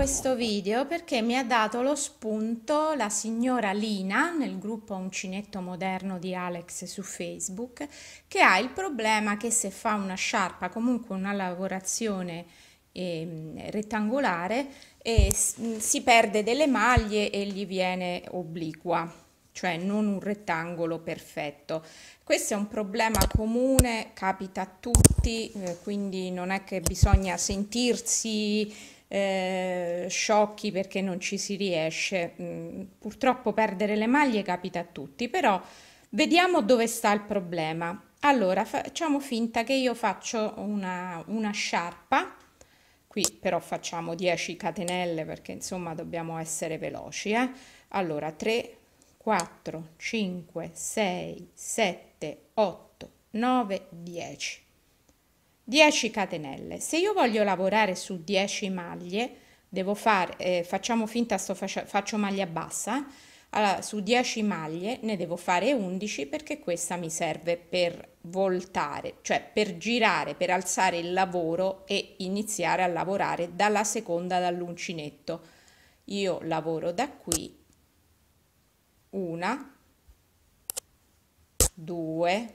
questo video perché mi ha dato lo spunto la signora Lina nel gruppo Uncinetto Moderno di Alex su Facebook che ha il problema che se fa una sciarpa, comunque una lavorazione eh, rettangolare, eh, si perde delle maglie e gli viene obliqua cioè non un rettangolo perfetto. Questo è un problema comune, capita a tutti, eh, quindi non è che bisogna sentirsi eh, sciocchi perché non ci si riesce. Mm, purtroppo perdere le maglie capita a tutti, però vediamo dove sta il problema. Allora, facciamo finta che io faccio una, una sciarpa, qui però facciamo 10 catenelle perché insomma dobbiamo essere veloci. Eh? Allora, 3, 4, 5, 6, 7, 8, 9, 10. 10 catenelle. Se io voglio lavorare su 10 maglie, devo fare, eh, facciamo finta sto faccia, faccio maglia bassa, allora, su 10 maglie ne devo fare 11 perché questa mi serve per voltare, cioè per girare, per alzare il lavoro e iniziare a lavorare dalla seconda dall'uncinetto. Io lavoro da qui, una, due,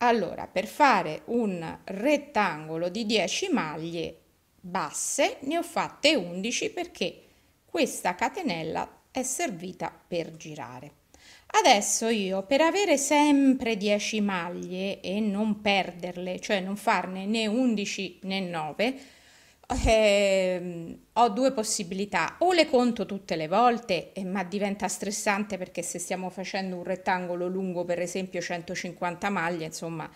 Allora, per fare un rettangolo di 10 maglie basse ne ho fatte 11 perché questa catenella è servita per girare. Adesso io per avere sempre 10 maglie e non perderle, cioè non farne né 11 né 9, eh, ho due possibilità, o le conto tutte le volte, eh, ma diventa stressante perché se stiamo facendo un rettangolo lungo, per esempio 150 maglie, insomma,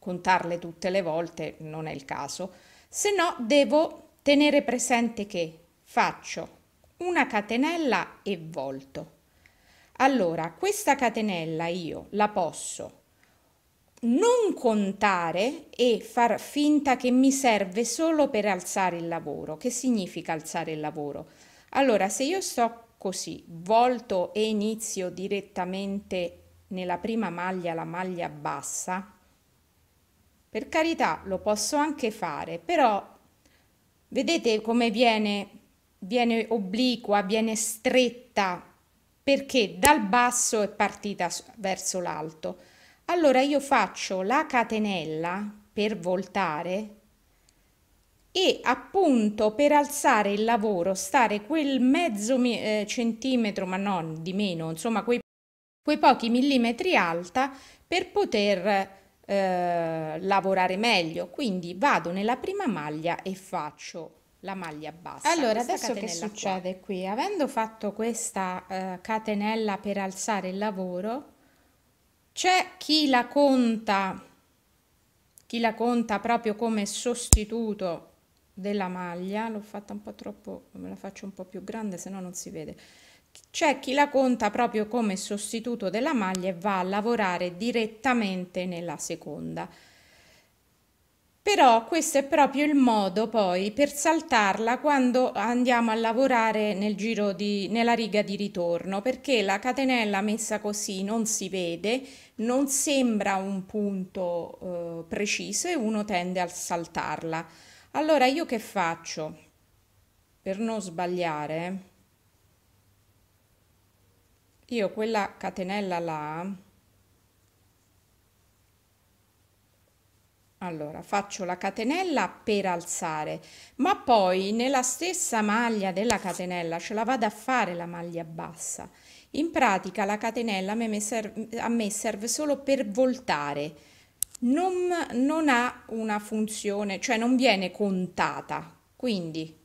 contarle tutte le volte non è il caso, se no devo tenere presente che faccio una catenella e volto. Allora, questa catenella io la posso non contare e far finta che mi serve solo per alzare il lavoro. Che significa alzare il lavoro? Allora, se io sto così, volto e inizio direttamente nella prima maglia, la maglia bassa, per carità lo posso anche fare, però vedete come viene, viene obliqua, viene stretta, perché dal basso è partita verso l'alto allora io faccio la catenella per voltare e appunto per alzare il lavoro stare quel mezzo eh, centimetro, ma non di meno, insomma quei, quei pochi millimetri alta per poter eh, lavorare meglio. Quindi vado nella prima maglia e faccio la maglia bassa. Allora, adesso che succede qua. qui? Avendo fatto questa eh, catenella per alzare il lavoro, c'è chi la conta, chi la conta proprio come sostituto della maglia, l'ho fatta un po' troppo, me la faccio un po' più grande se no non si vede. C'è chi la conta proprio come sostituto della maglia e va a lavorare direttamente nella seconda. Però questo è proprio il modo poi per saltarla quando andiamo a lavorare nel giro di, nella riga di ritorno, perché la catenella messa così non si vede, non sembra un punto eh, preciso e uno tende a saltarla. Allora io che faccio? Per non sbagliare, io quella catenella là Allora faccio la catenella per alzare, ma poi nella stessa maglia della catenella ce la vado a fare la maglia bassa. In pratica la catenella a me serve, a me serve solo per voltare, non, non ha una funzione, cioè non viene contata. Quindi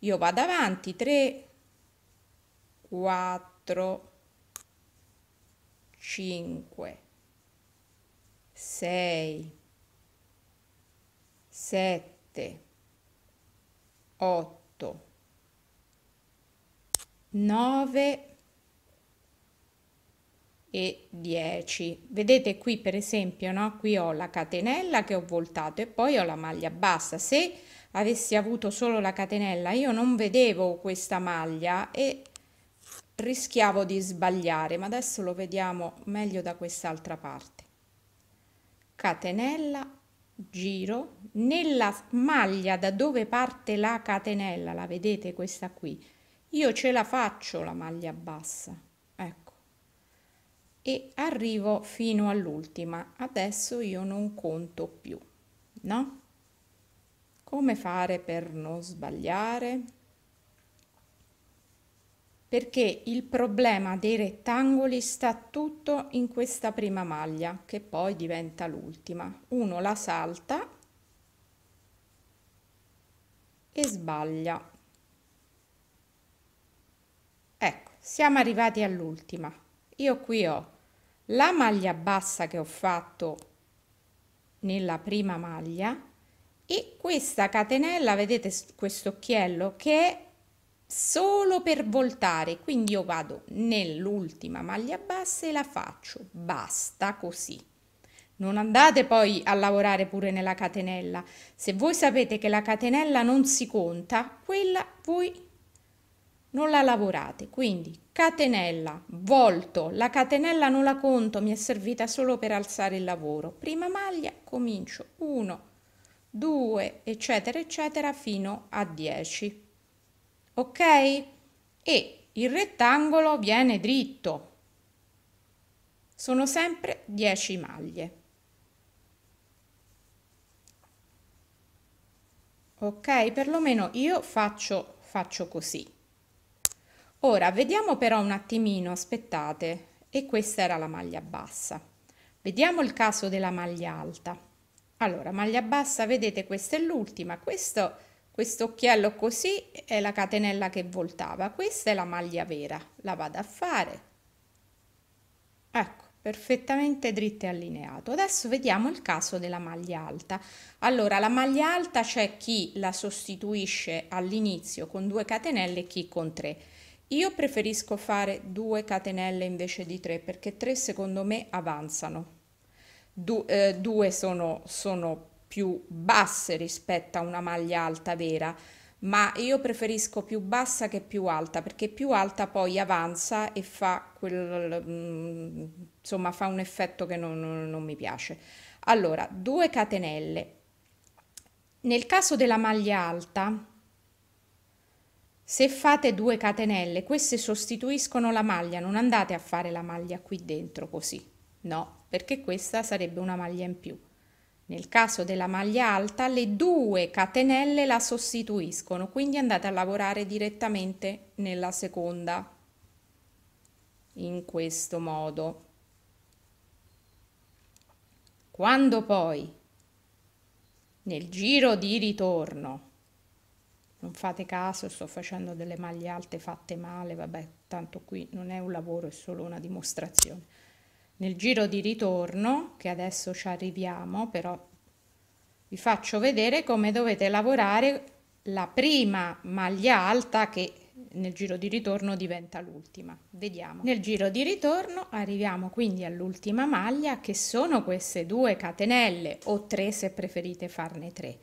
io vado avanti 3, 4, 5, 6, sette, otto, nove e 10. Vedete qui per esempio, no? qui ho la catenella che ho voltato e poi ho la maglia bassa. Se avessi avuto solo la catenella io non vedevo questa maglia e rischiavo di sbagliare, ma adesso lo vediamo meglio da quest'altra parte. Catenella giro nella maglia da dove parte la catenella la vedete questa qui io ce la faccio la maglia bassa ecco e arrivo fino all'ultima adesso io non conto più no come fare per non sbagliare perché il problema dei rettangoli sta tutto in questa prima maglia che poi diventa l'ultima uno la salta e sbaglia ecco siamo arrivati all'ultima io qui ho la maglia bassa che ho fatto nella prima maglia e questa catenella vedete questo occhiello che è solo per voltare quindi io vado nell'ultima maglia bassa e la faccio basta così non andate poi a lavorare pure nella catenella se voi sapete che la catenella non si conta quella voi non la lavorate quindi catenella volto la catenella non la conto mi è servita solo per alzare il lavoro prima maglia comincio 1 2 eccetera eccetera fino a 10 ok? E il rettangolo viene dritto. Sono sempre 10 maglie. Ok, perlomeno io faccio, faccio così. Ora vediamo però un attimino, aspettate, e questa era la maglia bassa. Vediamo il caso della maglia alta. Allora, maglia bassa, vedete, questa è l'ultima, questo questo occhiello così è la catenella che voltava questa è la maglia vera la vado a fare ecco perfettamente dritto e allineato adesso vediamo il caso della maglia alta allora la maglia alta c'è chi la sostituisce all'inizio con due catenelle e chi con tre io preferisco fare due catenelle invece di tre perché tre secondo me avanzano du eh, due sono, sono più basse rispetto a una maglia alta vera, ma io preferisco più bassa che più alta perché più alta poi avanza e fa, quel, mm, insomma, fa un effetto che non, non, non mi piace. Allora, due catenelle. Nel caso della maglia alta, se fate due catenelle, queste sostituiscono la maglia, non andate a fare la maglia qui dentro così, no, perché questa sarebbe una maglia in più. Nel caso della maglia alta le due catenelle la sostituiscono, quindi andate a lavorare direttamente nella seconda in questo modo. Quando poi nel giro di ritorno, non fate caso, sto facendo delle maglie alte fatte male, vabbè, tanto qui non è un lavoro, è solo una dimostrazione nel giro di ritorno, che adesso ci arriviamo, però vi faccio vedere come dovete lavorare la prima maglia alta che nel giro di ritorno diventa l'ultima. Vediamo. Nel giro di ritorno arriviamo quindi all'ultima maglia che sono queste due catenelle o tre se preferite farne tre.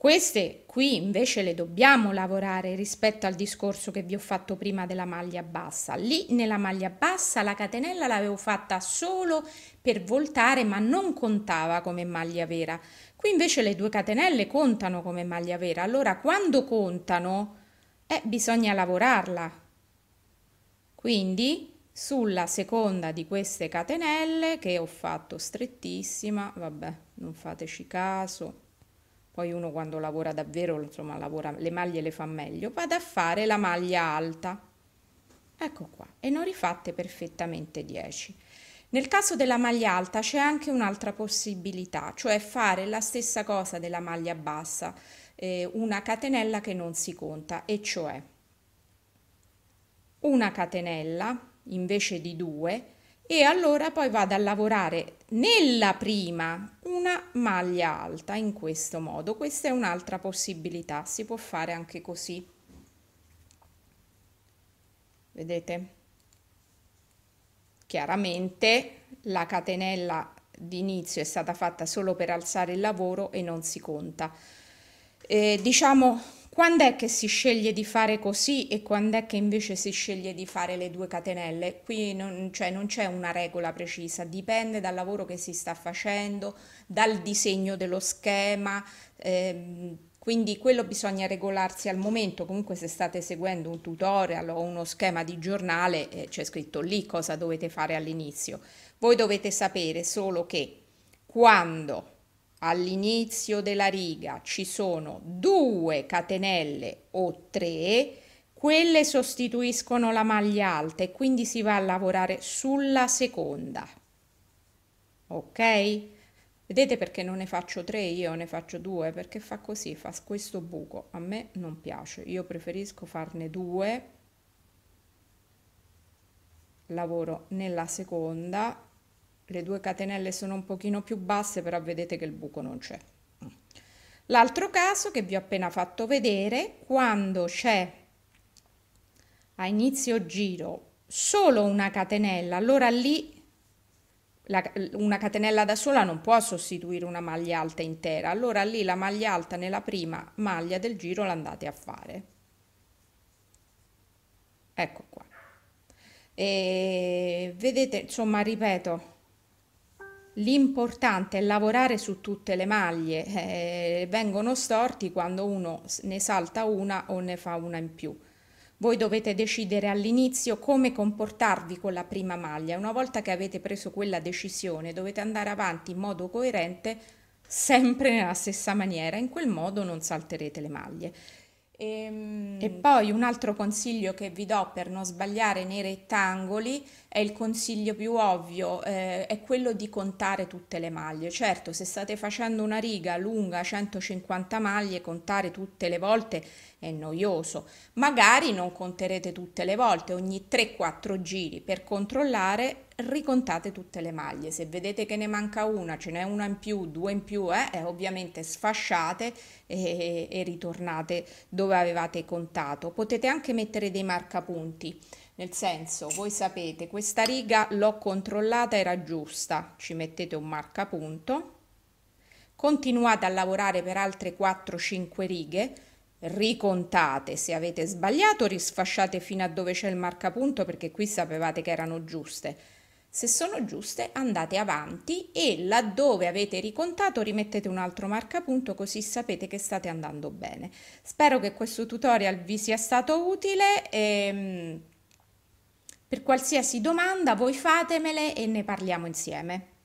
Queste qui invece le dobbiamo lavorare rispetto al discorso che vi ho fatto prima della maglia bassa. Lì nella maglia bassa la catenella l'avevo fatta solo per voltare ma non contava come maglia vera. Qui invece le due catenelle contano come maglia vera. Allora quando contano eh, bisogna lavorarla. Quindi sulla seconda di queste catenelle che ho fatto strettissima, vabbè non fateci caso poi uno quando lavora davvero, insomma, lavora, le maglie le fa meglio, vado a fare la maglia alta. Ecco qua, e ne ho rifatte perfettamente 10. Nel caso della maglia alta c'è anche un'altra possibilità, cioè fare la stessa cosa della maglia bassa, eh, una catenella che non si conta, e cioè una catenella invece di due e allora poi vado a lavorare nella prima una maglia alta in questo modo questa è un'altra possibilità si può fare anche così vedete chiaramente la catenella di inizio è stata fatta solo per alzare il lavoro e non si conta eh, diciamo quando è che si sceglie di fare così e quando è che invece si sceglie di fare le due catenelle? Qui non, cioè, non c'è una regola precisa, dipende dal lavoro che si sta facendo, dal disegno dello schema, ehm, quindi quello bisogna regolarsi al momento, comunque se state seguendo un tutorial o uno schema di giornale eh, c'è scritto lì cosa dovete fare all'inizio. Voi dovete sapere solo che quando all'inizio della riga ci sono due catenelle o tre, quelle sostituiscono la maglia alta e quindi si va a lavorare sulla seconda. Ok? Vedete perché non ne faccio tre, io ne faccio due, perché fa così, fa questo buco. A me non piace, io preferisco farne due. Lavoro nella seconda le due catenelle sono un pochino più basse però vedete che il buco non c'è l'altro caso che vi ho appena fatto vedere quando c'è a inizio giro solo una catenella allora lì la, una catenella da sola non può sostituire una maglia alta intera allora lì la maglia alta nella prima maglia del giro l'andate a fare ecco qua e vedete insomma ripeto L'importante è lavorare su tutte le maglie, eh, vengono storti quando uno ne salta una o ne fa una in più. Voi dovete decidere all'inizio come comportarvi con la prima maglia. Una volta che avete preso quella decisione dovete andare avanti in modo coerente sempre nella stessa maniera, in quel modo non salterete le maglie. Ehm, e poi un altro consiglio che vi do per non sbagliare nei rettangoli è il consiglio più ovvio, eh, è quello di contare tutte le maglie. Certo, se state facendo una riga lunga 150 maglie, contare tutte le volte è noioso. Magari non conterete tutte le volte, ogni 3-4 giri per controllare ricontate tutte le maglie. Se vedete che ne manca una, ce n'è una in più, due in più, eh, eh, ovviamente sfasciate e, e ritornate dove avevate contato. Potete anche mettere dei marcapunti. Nel senso, voi sapete, questa riga l'ho controllata, era giusta, ci mettete un marcapunto, continuate a lavorare per altre 4-5 righe, ricontate, se avete sbagliato risfasciate fino a dove c'è il marcapunto perché qui sapevate che erano giuste. Se sono giuste andate avanti e laddove avete ricontato rimettete un altro marcapunto così sapete che state andando bene. Spero che questo tutorial vi sia stato utile. E, ehm, per qualsiasi domanda voi fatemele e ne parliamo insieme.